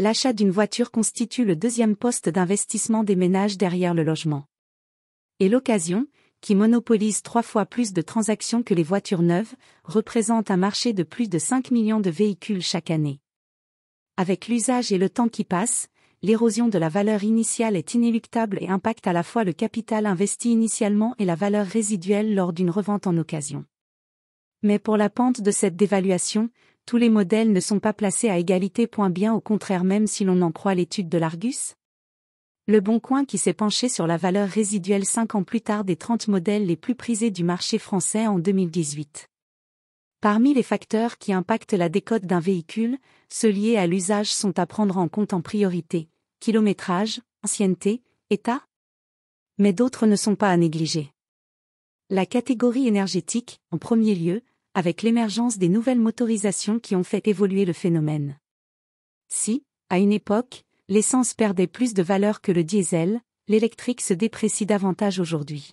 L'achat d'une voiture constitue le deuxième poste d'investissement des ménages derrière le logement. Et l'occasion, qui monopolise trois fois plus de transactions que les voitures neuves, représente un marché de plus de 5 millions de véhicules chaque année. Avec l'usage et le temps qui passe, l'érosion de la valeur initiale est inéluctable et impacte à la fois le capital investi initialement et la valeur résiduelle lors d'une revente en occasion. Mais pour la pente de cette dévaluation, tous les modèles ne sont pas placés à égalité. Point bien au contraire même si l'on en croit l'étude de l'Argus. Le Bon Coin qui s'est penché sur la valeur résiduelle cinq ans plus tard des 30 modèles les plus prisés du marché français en 2018. Parmi les facteurs qui impactent la décote d'un véhicule, ceux liés à l'usage sont à prendre en compte en priorité, kilométrage, ancienneté, état, mais d'autres ne sont pas à négliger. La catégorie énergétique, en premier lieu, avec l'émergence des nouvelles motorisations qui ont fait évoluer le phénomène. Si, à une époque, l'essence perdait plus de valeur que le diesel, l'électrique se déprécie davantage aujourd'hui.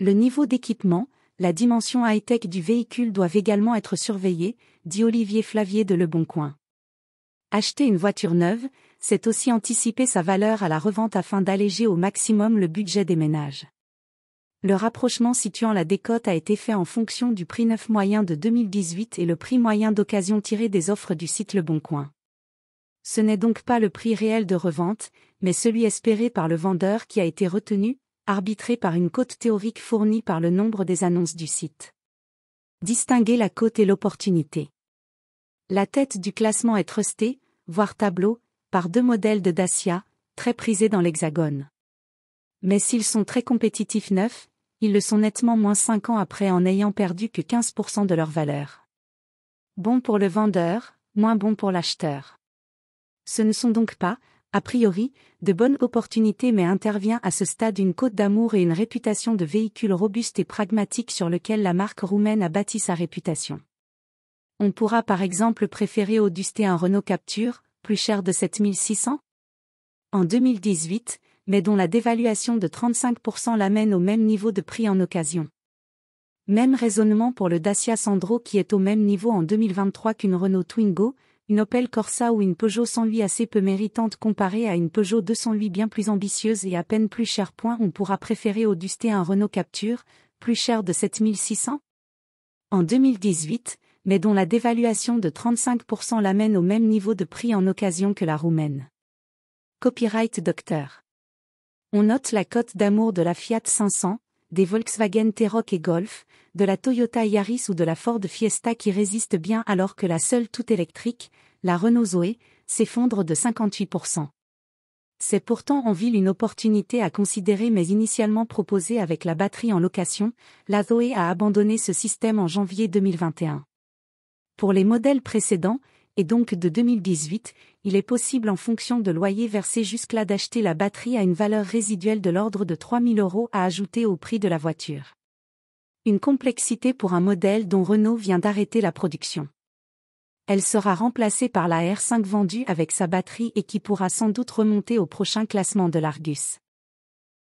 Le niveau d'équipement, la dimension high-tech du véhicule doivent également être surveillés, dit Olivier Flavier de Le Leboncoin. Acheter une voiture neuve, c'est aussi anticiper sa valeur à la revente afin d'alléger au maximum le budget des ménages. Le rapprochement situant la décote a été fait en fonction du prix neuf moyen de 2018 et le prix moyen d'occasion tiré des offres du site Le Ce n'est donc pas le prix réel de revente, mais celui espéré par le vendeur qui a été retenu, arbitré par une cote théorique fournie par le nombre des annonces du site. Distinguer la cote et l'opportunité. La tête du classement est trustée, voire tableau, par deux modèles de Dacia, très prisés dans l'Hexagone. Mais s'ils sont très compétitifs neufs, ils le sont nettement moins 5 ans après en ayant perdu que 15% de leur valeur. Bon pour le vendeur, moins bon pour l'acheteur. Ce ne sont donc pas, a priori, de bonnes opportunités mais intervient à ce stade une côte d'amour et une réputation de véhicule robuste et pragmatique sur lequel la marque roumaine a bâti sa réputation. On pourra par exemple préférer au un Renault Capture, plus cher de 7600 En 2018, mais dont la dévaluation de 35% l'amène au même niveau de prix en occasion. Même raisonnement pour le Dacia Sandro qui est au même niveau en 2023 qu'une Renault Twingo, une Opel Corsa ou une Peugeot 108 assez peu méritante comparée à une Peugeot 208 bien plus ambitieuse et à peine plus chère. Point on pourra préférer au Duster un Renault Capture, plus cher de 7600 En 2018, mais dont la dévaluation de 35% l'amène au même niveau de prix en occasion que la roumaine. Copyright Docteur on note la cote d'amour de la Fiat 500, des Volkswagen T-Roc et Golf, de la Toyota Yaris ou de la Ford Fiesta qui résistent bien alors que la seule toute électrique, la Renault Zoé, s'effondre de 58%. C'est pourtant en ville une opportunité à considérer mais initialement proposée avec la batterie en location, la Zoé a abandonné ce système en janvier 2021. Pour les modèles précédents, et donc de 2018, il est possible en fonction de loyer versés jusque-là d'acheter la batterie à une valeur résiduelle de l'ordre de 3000 euros à ajouter au prix de la voiture. Une complexité pour un modèle dont Renault vient d'arrêter la production. Elle sera remplacée par la R5 vendue avec sa batterie et qui pourra sans doute remonter au prochain classement de l'Argus.